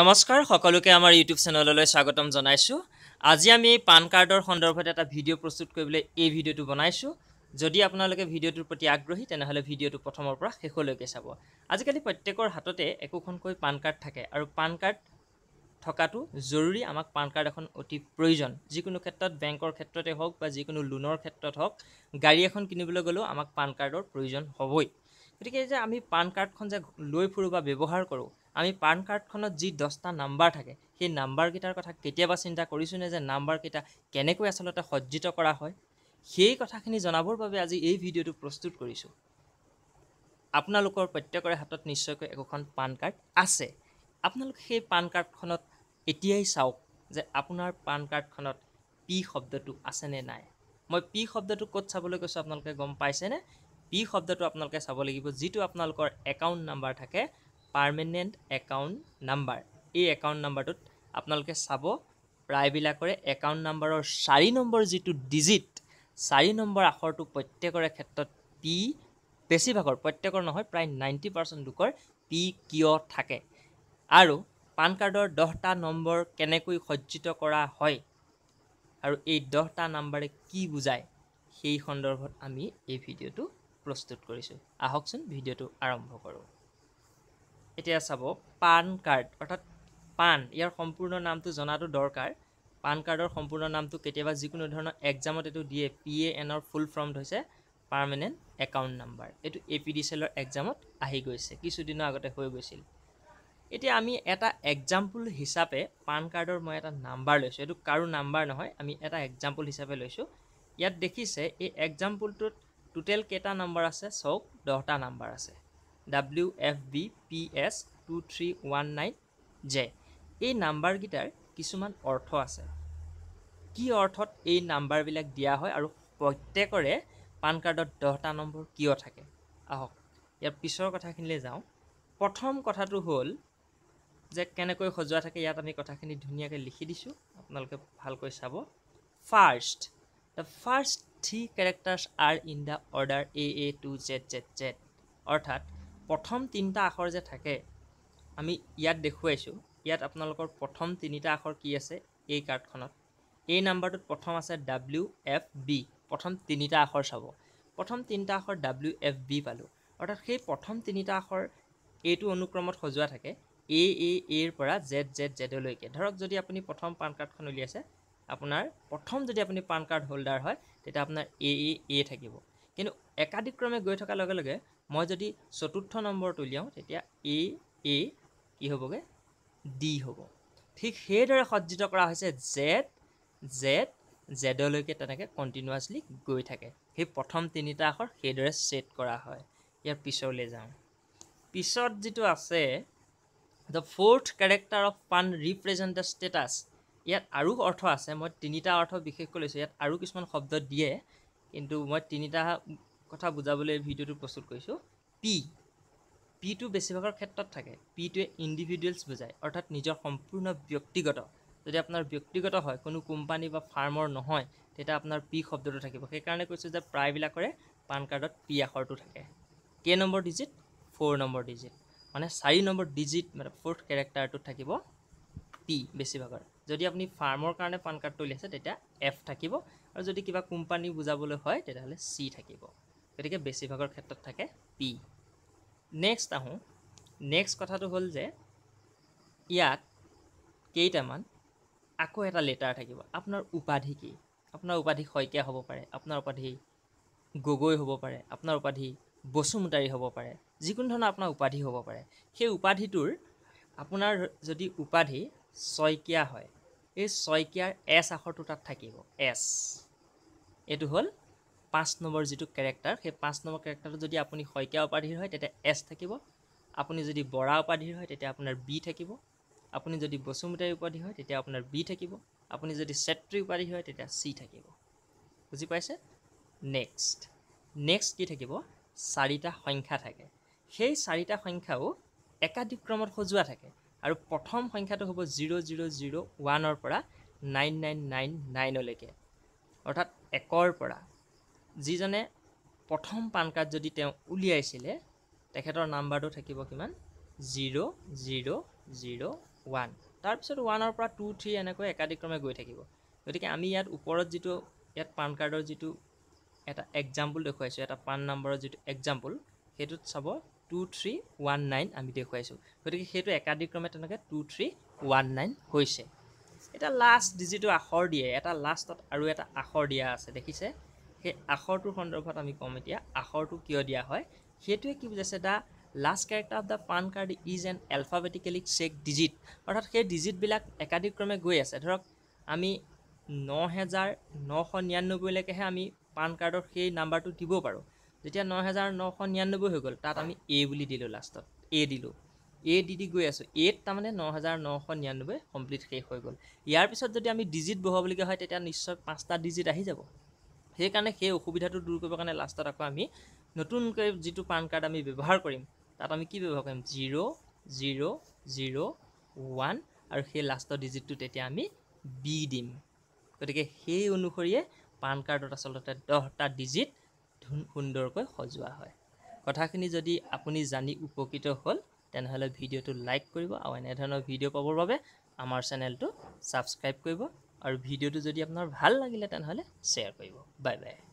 নমস্কাৰ সকলোকে আমাৰ ইউটিউব চেনেললৈ স্বাগতম জনাইছোঁ আজি আমি এই পান কাৰ্ডৰ সন্দৰ্ভত এটা ভিডিঅ' প্ৰস্তুত কৰিবলৈ এই ভিডিঅ'টো বনাইছোঁ যদি আপোনালোকে ভিডিঅ'টোৰ প্ৰতি আগ্ৰহী তেনেহ'লে ভিডিঅ'টো প্ৰথমৰ পৰা শেষলৈকে চাব আজিকালি প্ৰত্যেকৰ হাততে একোখনকৈ পান কাৰ্ড থাকে আৰু পান কাৰ্ড থকাটো জৰুৰী আমাক পান কাৰ্ড এখন অতি প্ৰয়োজন যিকোনো ক্ষেত্ৰত বেংকৰ ক্ষেত্ৰতে হওক বা যিকোনো লোনৰ ক্ষেত্ৰত হওক গাড়ী এখন কিনিবলৈ গ'লেও আমাক পান কাৰ্ডৰ প্ৰয়োজন হ'বই গতিকে যে আমি পান কাৰ্ডখন যে লৈ ফুৰোঁ বা ব্যৱহাৰ কৰোঁ আমি পান কাৰ্ডখনত যি দহটা নাম্বাৰ থাকে সেই নাম্বাৰকেইটাৰ কথা কেতিয়াবা চিন্তা কৰিছোঁনে যে নাম্বাৰকেইটা কেনেকৈ আচলতে সজ্জিত কৰা হয় সেই কথাখিনি জনাবৰ বাবে আজি এই ভিডিঅ'টো প্ৰস্তুত কৰিছোঁ আপোনালোকৰ প্ৰত্যেকৰে হাতত নিশ্চয়কৈ একোখন পান কাৰ্ড আছে আপোনালোকে সেই পান কাৰ্ডখনত এতিয়াই চাওক যে আপোনাৰ পান কাৰ্ডখনত পি শব্দটো আছেনে নাই মই পি শব্দটো ক'ত চাবলৈ কৈছোঁ আপোনালোকে গম পাইছেনে পি শব্দটো আপোনালোকে চাব লাগিব যিটো আপোনালোকৰ একাউণ্ট নাম্বাৰ থাকে পাৰ্মানেণ্ট একাউণ্ট নাম্বাৰ এই একাউণ্ট নাম্বাৰটোত আপোনালোকে চাব প্ৰায়বিলাকৰে একাউণ্ট নাম্বাৰৰ চাৰি নম্বৰ যিটো ডিজিট চাৰি নম্বৰ আখৰটো প্ৰত্যেকৰে ক্ষেত্ৰত পি বেছিভাগৰ প্ৰত্যেকৰ নহয় প্ৰায় নাইণ্টি পাৰ্চেণ্ট লোকৰ পি কিয় থাকে আৰু পান কাৰ্ডৰ দহটা নম্বৰ কেনেকৈ সজ্জিত কৰা হয় আৰু এই দহটা নাম্বাৰে কি বুজায় সেই সন্দৰ্ভত আমি এই ভিডিঅ'টো প্ৰস্তুত কৰিছোঁ আহকচোন ভিডিঅ'টো আৰম্ভ কৰোঁ এতিয়া চাব পান কাৰ্ড অৰ্থাৎ পান ইয়াৰ সম্পূৰ্ণ নামটো জনাটো দৰকাৰ পান কাৰ্ডৰ সম্পূৰ্ণ নামটো কেতিয়াবা যিকোনো ধৰণৰ এক্সামত এইটো দিয়ে পি এ এনৰ ফুল ফৰ্ম হৈছে পাৰ্মানেণ্ট একাউণ্ট নাম্বাৰ এইটো এ পি ডি চি এলৰ এক্সামত আহি গৈছে কিছুদিনৰ আগতে হৈ গৈছিল এতিয়া আমি এটা এক্সাম্পল হিচাপে পান কাৰ্ডৰ মই এটা নাম্বাৰ লৈছোঁ এইটো কাৰো নাম্বাৰ নহয় আমি এটা এক্সাম্পল হিচাপে লৈছোঁ ইয়াত দেখিছে এই এক্সাম্পলটোত টোটেল কেইটা নাম্বাৰ আছে চাওক দহটা নাম্বাৰ আছে W F B P S two three one nine J এই নাম্বাৰকেইটাৰ কিছুমান অৰ্থ আছে কি অৰ্থত এই নাম্বাৰবিলাক দিয়া হয় আৰু প্ৰত্যেকৰে পান কাৰ্ডত দহটা নম্বৰ কিয় থাকে আহক ইয়াৰ পিছৰ কথাখিনিলৈ যাওঁ প্ৰথম কথাটো হ'ল যে কেনেকৈ সজোৱা থাকে ইয়াত আমি কথাখিনি ধুনীয়াকৈ লিখি দিছোঁ আপোনালোকে ভালকৈ চাব first the first three characters are in the order A A to Z Z Z অৰ্থাৎ প্ৰথম তিনিটা আখৰ যে থাকে আমি ইয়াত দেখুৱাইছোঁ ইয়াত আপোনালোকৰ প্ৰথম তিনিটা আখৰ কি আছে এই কাৰ্ডখনত এই নাম্বাৰটোত প্ৰথম আছে ডাব্লিউ এফ বি প্ৰথম তিনিটা আখৰ চাব প্ৰথম তিনিটা আখৰ ডাব্লিউ এফ বি পালোঁ অৰ্থাৎ সেই প্ৰথম তিনিটা আখৰ এইটো অনুক্ৰমত সজোৱা থাকে এ এ এৰ পৰা জেড জেড জেডলৈকে ধৰক যদি আপুনি প্ৰথম পান কাৰ্ডখন উলিয়াইছে আপোনাৰ প্ৰথম যদি আপুনি পান কাৰ্ড হোল্ডাৰ হয় তেতিয়া আপোনাৰ এ এ এ থাকিব কিন্তু একাধিক্ৰমে গৈ থকাৰ লগে লগে মই যদি চতুৰ্থ নম্বৰটো উলিয়াওঁ তেতিয়া এ এ কি হ'বগৈ ডি হ'ব ঠিক সেইদৰে সজ্জিত কৰা হৈছে জেড জেড জেডলৈকে তেনেকৈ কণ্টিনিউৱাছলি গৈ থাকে সেই প্ৰথম তিনিটা আখৰ সেইদৰে ছেট কৰা হয় ইয়াৰ পিছলৈ যাওঁ পিছত যিটো আছে the fourth character of PAN represent the status ইয়াত আৰু অৰ্থ আছে মই তিনিটা অৰ্থ বিশেষকৈ লৈছোঁ ইয়াত আৰু কিছুমান শব্দ দিয়ে কিন্তু মই তিনিটা কথা বুজাবলৈ ভিডিঅ'টো প্ৰস্তুত কৰিছোঁ পি পি পিটো বেছিভাগৰ ক্ষেত্ৰত থাকে পিটোৱে ইণ্ডিভিজুৱেলছ বুজায় অৰ্থাৎ নিজৰ সম্পূৰ্ণ ব্যক্তিগত যদি আপোনাৰ ব্যক্তিগত হয় কোনো কোম্পানী বা ফাৰ্মৰ নহয় তেতিয়া আপোনাৰ পি শব্দটো থাকিব সেইকাৰণে কৈছোঁ যে প্ৰায়বিলাকৰে পান কাৰ্ডত পি আখৰটো থাকে কে number digit four number digit মানে চাৰি নম্বৰ ডিজিট মানে ফ'ৰ্থ কেৰেক্টাৰটোত থাকিব পি বেছিভাগৰ যদি আপুনি ফাৰ্মৰ কাৰণে পান কাৰ্ডটো উলিয়াইছে তেতিয়া এফ থাকিব আৰু যদি কিবা কোম্পানী বুজাবলৈ হয় তেতিয়াহ'লে চি থাকিব গতিকে বেছিভাগৰ ক্ষেত্ৰত থাকে পি নেক্সট আহোঁ নেক্সট কথাটো হ'ল যে ইয়াত কেইটামান আকৌ এটা লেটাৰ থাকিব আপোনাৰ উপাধি কি আপোনাৰ উপাধি শইকীয়া হ'ব পাৰে আপোনাৰ উপাধি গগৈ হ'ব পাৰে আপোনাৰ উপাধি বচুমতাৰী হ'ব পাৰে যিকোনো ধৰণৰ আপোনাৰ উপাধি হ'ব পাৰে সেই উপাধিটোৰ আপোনাৰ যদি উপাধি শইকীয়া হয় এই শইকীয়াৰ এছ আখৰটো তাত থাকিব এছ এইটো হ'ল পাঁচ নম্বৰ যিটো কেৰেক্টাৰ সেই পাঁচ নম্বৰ কেৰেক্টাৰটো যদি আপুনি শইকীয়া উপাধিৰ হয় তেতিয়া এছ থাকিব আপুনি যদি বৰা উপাধিৰ হয় তেতিয়া আপোনাৰ বি থাকিব আপুনি যদি বসুমতাৰী উপাধি হয় তেতিয়া আপোনাৰ বি থাকিব আপুনি যদি চেত্ৰী উপাধি হয় তেতিয়া চি থাকিব বুজি পাইছে নেক্সট নেক্সট কি থাকিব চাৰিটা সংখ্যা থাকে সেই চাৰিটা সংখ্যাও একাধিক্ৰমত সজোৱা থাকে আৰু প্ৰথম সংখ্যাটো হ'ব জিৰ' জিৰ' জিৰ' ওৱানৰ পৰা নাইন নাইন নাইন নাইনলৈকে অৰ্থাৎ একৰ পৰা যিজনে প্ৰথম পান কাৰ্ড যদি তেওঁ উলিয়াইছিলে তেখেতৰ নাম্বাৰটো থাকিব কিমান জিৰ' জিৰ' জিৰ' ওৱান তাৰপিছত ওৱানৰ পৰা টু থ্ৰী এনেকৈ একাধিক্ৰমে গৈ থাকিব গতিকে আমি ইয়াত ওপৰত যিটো ইয়াত পান কাৰ্ডৰ যিটো এটা এক্সাম্পল দেখুৱাইছোঁ এটা পান নাম্বাৰৰ যিটো এক্সাম্পল সেইটোত চাব টু থ্ৰী ওৱান নাইন আমি দেখুৱাইছোঁ গতিকে সেইটো একাধিক্ৰমে তেনেকৈ টু থ্ৰী ওৱান নাইন হৈছে এটা লাষ্ট যিটো আখৰ দিয়ে এটা লাষ্টত আৰু এটা আখৰ দিয়া আছে দেখিছে সেই আখৰটোৰ সন্দৰ্ভত আমি ক'ম এতিয়া আখৰটো কিয় দিয়া হয় সেইটোৱে কি বুজাইছে the last character of the PAN card is an alphabetically check digit অৰ্থাৎ সেই ডিজিটবিলাক একাধিক্ৰমে গৈ আছে ধৰক আমি ন হেজাৰ নশ নিৰান্নব্বৈলৈকেহে আমি পান কাৰ্ডৰ সেই নাম্বাৰটো দিব পাৰোঁ যেতিয়া ন হেজাৰ নশ নিৰান্নব্বৈ হৈ গ'ল তাত আমি এ বুলি দিলোঁ লাষ্টত এ দিলোঁ এ দি দি গৈ আছোঁ এত তাৰমানে ন হাজাৰ নশ নিৰান্নব্বৈ কমপ্লিট শেষ হৈ গ'ল ইয়াৰ পিছত যদি আমি ডিজিট বহাবলগীয়া হয় তেতিয়া নিশ্চয় পাঁচটা ডিজিট আহি যাব সেইকাৰণে সেই অসুবিধাটো দূৰ কৰিবৰ কাৰণে লাষ্টত আকৌ আমি নতুনকৈ যিটো পান কাৰ্ড আমি ব্যৱহাৰ কৰিম তাত আমি কি ব্যৱহাৰ কৰিম জিৰ' জিৰ' জিৰ' ওৱান আৰু সেই লাষ্টৰ ডিজিটটো তেতিয়া আমি বি দিম গতিকে সেই অনুসৰিয়ে পান কাৰ্ডত আচলতে দহটা ডিজিট সুন্দৰকৈ সজোৱা হয় কথাখিনি যদি আপুনি জানি উপকৃত হ'ল তেনেহ'লে ভিডিঅ'টো লাইক কৰিব আৰু এনেধৰণৰ ভিডিঅ' পাবৰ বাবে আমাৰ চেনেলটো ছাবস্ক্ৰাইব কৰিব আৰু ভিডিঅ'টো যদি আপোনাৰ ভাল লাগিলে তেনেহ'লে শ্বেয়াৰ কৰিব বাই বাই